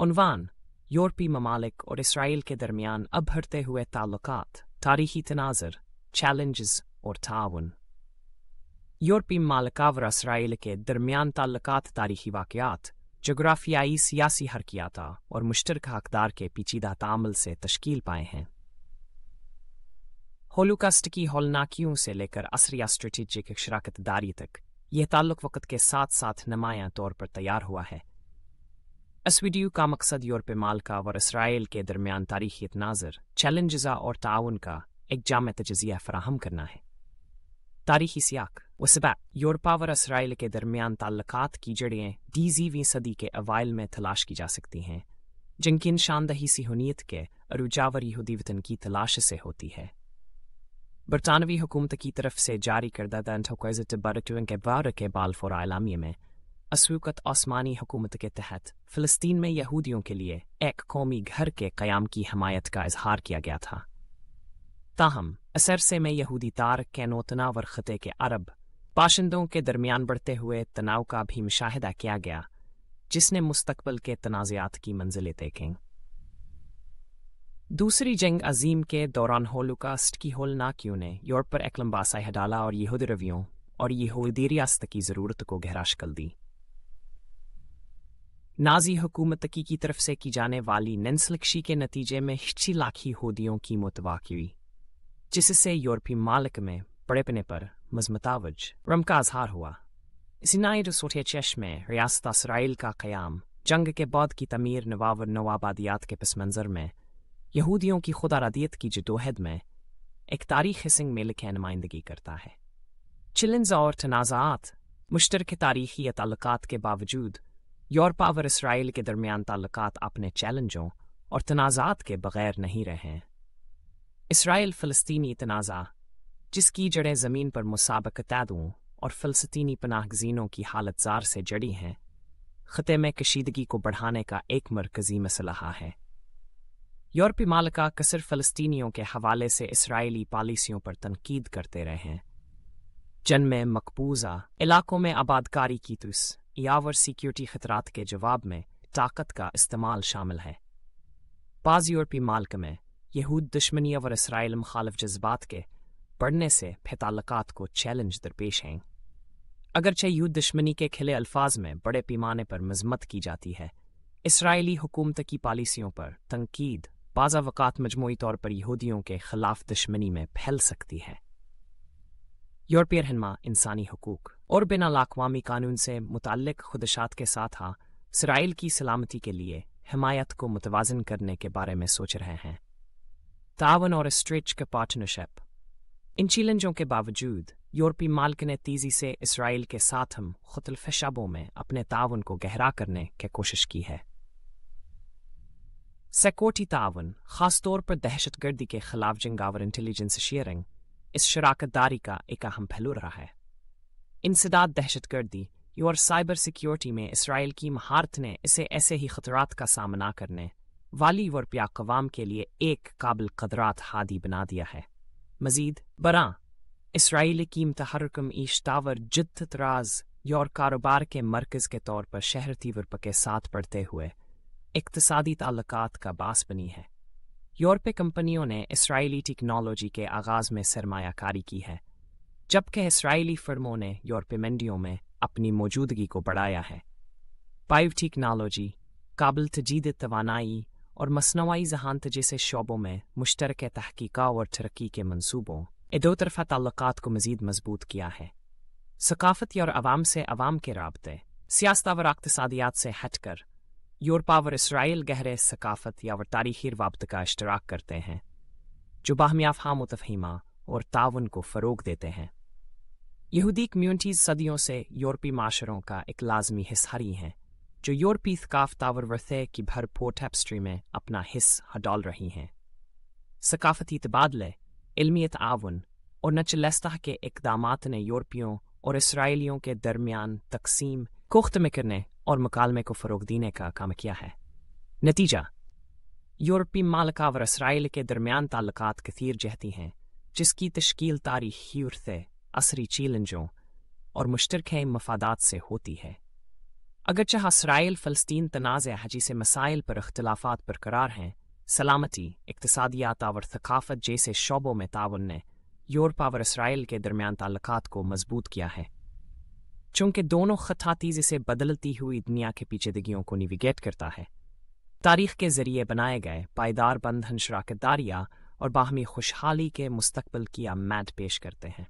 उनवान यूरोपी ममालिक और इसराइल के दरमियान अब बढ़ते हुए ताल्लुकात तारीखी तनाजर चैलेंजेस और ताउन यूरोपी मालका इसराइल के दरमियान ताल्लुकात तारीखी वाक़ात जोग्राफियाई सियासी हरकियाता और मुश्तरक हकदार के पेचीदा तामल से तश्कील पाए हैं होलोकास्ट की होलनाकियों से लेकर असरिया स्ट्रेटिजिक शराकत दारी तक यह ताल्लुक वक्त के साथ साथ नमाया तौर पर तैयार हुआ है इस वीडियो का मकसद यूरोप मालका और इसराइल के दरमियान तारीखी तनाजर चैलेंजा और ताउन का एक जाम तजिया फ्राहम करना है तारीखी सियाक वसबा यूरोपा और इसराइल के दरमियान ताल्लक की जड़ें डीजीवी सदी के अवाइल में तलाश की जा सकती हैं जिनकी शानदही सीहनीत के रुजावर यहूदी वतन की तलाश से होती है बरतानवी हुकूमत की तरफ से जारी करदा द के बार के बालफोर आलामी में असवकत आसमानी हुकूमत के तहत फ़लस्तीन में यहूदियों के लिए एक कौमी घर के क़याम की हमायत का इजहार किया गया था ताहम असरसे में यहूदी तार के नोतनावर ख़ते के अरब बाशिंदों के दरमियान बढ़ते हुए तनाव का भी मुशाहिदा किया गया जिसने मुस्तकबल के तनाज़ात की मंजिलें देखें दूसरी जंग अजीम के दौरान होलोकास्ट की होलनाकियों ने यूरोप पर एक लंबा साया डाला और यहूदी रवियों और यहूदी रियासत की ज़रूरत को गहरा कर दी नाजी हुकूमत की तरफ से की जाने वाली नंसलक्षी के नतीजे में हिची लाखी होदियों की मुतवाक हुई जिससे यूरोपी मालिक में पड़ेपने पर मजमतावज रम का अजहार हुआ सिनाई रसोठे चश में रियासत इसराइल का क्याम जंग के बौद्ध की तमीर नवाब नवाबादियात के पस मंज़र में यहूदियों की खुदारदियत की जदोहद में एक तारीख सिंह मेल की नुमाइंदगी करता है चिलन्स और तनाज़ात मुश्तर तारीखी तल्लक के बावजूद यूरोपा और इसराइल के दरमियान ताल्लुक अपने चैलेंजों और तनाज़ात के बगैर नहीं रहे हैं इसराइल फ़लस्तीनी तनाज़ा जिसकी जड़ें ज़मीन पर तैदों और फ़लस्तनी पनाहगजीनों की हालत जार से जड़ी हैं ख़ते में कशीदगी को बढ़ाने का एक मरकज़ी मसला है यूरोपी मालिका कसर फलस्तनीों के हवाले से इसराइली पॉलिसियों पर तनकीद करते रहे हैं में मकबूजा इलाकों में आबादकारी की तुस तो यावर सिक्योरिटी खतरात के जवाब में ताकत का इस्तेमाल शामिल है बाज़ यूरोपी मालक में यहूद दुश्मनी और इसराइल मुखालफ जज्बात के बढ़ने से फितालकात को चैलेंज दरपेश हैं अगरचे यूद दुश्मनी के खिले अल्फाज में बड़े पैमाने पर मजम्मत की जाती है इसराइली हुकूमत की पॉलिसियों पर तनकीद बाज़ा मजमू तौर पर यहूदियों के खिलाफ दुश्मनी में फैल सकती है यूरोपीय रहनमा इंसानी हकूक़ और बिना लाकवामी कानून से मुतक खुदशात के साथ हाँ इसराइल की सलामती के लिए हमायत को मुतवाजन करने के बारे में सोच रहे हैं तावन और स्ट्रेच के पार्टनरशिप इन चैलेंजों के बावजूद यूरोपी मालिक ने तेज़ी से इसराइल के साथ हम खुतलफशाबों में अपने तावन को गहरा करने की कोशिश की है सेकोटी तावन खासतौर पर दहशत गर्दी के खिलाफ जंगावर इंटेलिजेंस शेयरिंग इस शराकत दारी का एक अहम पहलू रहा है इंसदाद दहशतगर्दी और साइबर सिक्योरिटी में इसराइल की महारत ने इसे ऐसे ही खतरात का सामना करने वाली और कवाम के लिए एक काबिल कदरात हादी बना दिया है मजीद बरा इसराइल की तहरकम ईश्तावर जिद तराज और कारोबार के मरकज के तौर पर शहर तीवरप के साथ पढ़ते हुए इकतसादी ताल्लक का बास बनी है यूरोपीय कंपनियों ने इसराइली टेक्नोलॉजी के आगाज़ में सरमायाकारी की है जबकि इसराइली फर्मों ने यूरोप मंडियों में अपनी मौजूदगी को बढ़ाया है पाइव टेक्नोलॉजी काबिल तजीद तोानाई और मसनवाई जहानत जैसे शोबों में मुश्तरक तहकीका और तरक्की के मनसूबों दो तरफ़ा ताल्लुक को मज़ीद मजबूत किया है सकाफती और आवाम से आवाम के रबते सियासत और से हट कर यूरोपा और इसराइल गहरे सकाफत या और तारीखी रबत का अश्तराक करते हैं जो बाहमिया फ़ाम तफहीमा और ताउन को फ़रोग देते हैं यहूदी कम्यूनिटीज़ सदियों से यूरोपी माशरों का एक लाजमी हिस्सारी हैं जो यूरोपी सकाफत आवर की भरपूर टेपस्ट्री में अपना हिस्स हडोल रही हैं सकाफती तबादले इलमियत आवन और नचलस्ता के इकदाम ने यूरोपियों और इसराइलियों के दरमियान तकसीम कोख्त में करने और मकालमे को फ़रोग देने का काम किया है नतीजा यूरोपी मालका और इसराइल के दरमियान ताल्लुक कथीर जहती हैं जिसकी तश्कील तारीखी उर्से असरी चैलेंजों और मुश्तरक मफादात से होती है अगरचह इसराइल फ़लस्तीन तनाज़ हजी से मसाइल पर अख्तलाफात बरकरार हैं सलामती इकतसादियात और थकाफ़त जैसे शोबों में ताउन ने यूरोपा और इसराइल के दरमियान ताल्लुकात को मजबूत किया है चूंकि दोनों खता तेज़ी से बदलती हुई दुनिया के पेचीदगियों को निविगेट करता है तारीख के ज़रिए बनाए गए पायदार बंधन शराकतदारियाँ और बाहमी खुशहाली के मुस्तबल की आमैद पेश करते हैं